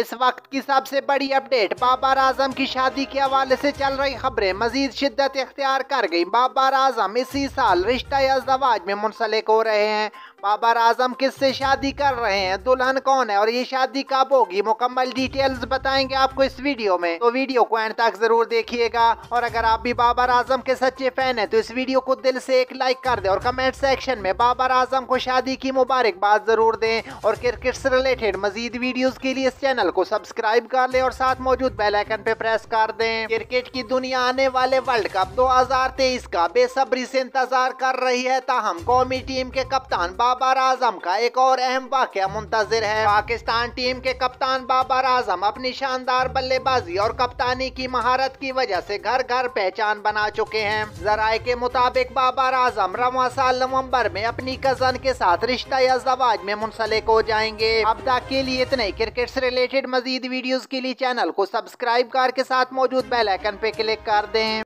इस वक्त की सबसे बड़ी अपडेट बाबर आजम की शादी के हवाले से चल रही खबरें मजीद शिद्दत इख्तियार कर गई बाबर आजम इसी साल रिश्ता या जवाज में मुंसलिक हो रहे हैं बाबर आजम किससे शादी कर रहे हैं दुल्हन कौन है और ये शादी कब होगी मुकम्मल डिटेल्स बताएंगे आपको इस वीडियो में तो वीडियो को एंड तक जरूर देखिएगा और अगर आप भी बाबर आजम के सच्चे फैन हैं तो इस वीडियो को दिल से एक लाइक कर दें और कमेंट सेक्शन में बाबर आजम को शादी की मुबारकबाद जरूर दें और क्रिकेट से रिलेटेड मजीद वीडियोज के लिए इस चैनल चैनल को सब्सक्राइब कर लें और साथ मौजूद बेल आइकन पे प्रेस कर दें क्रिकेट की दुनिया आने वाले वर्ल्ड कप 2023 का बेसब्री से इंतजार कर रही है ताहम कौमी टीम के कप्तान बाबर आजम का एक और अहम वाक्य मुंतजर है पाकिस्तान टीम के कप्तान बाबर आजम अपनी शानदार बल्लेबाजी और कप्तानी की महारत की वजह ऐसी घर घर पहचान बना चुके हैं जराये के मुताबिक बाबर आजम रवा साल नवम्बर में अपनी कजन के साथ रिश्ता या जवाज में मुंसलिक हो जाएंगे अब तक के लिए इतने क्रिकेट ऐसी रिलेटेड रिलेटेड मजीद वीडियोस के लिए चैनल को सब्सक्राइब करके साथ मौजूद बेल आइकन पे क्लिक कर दें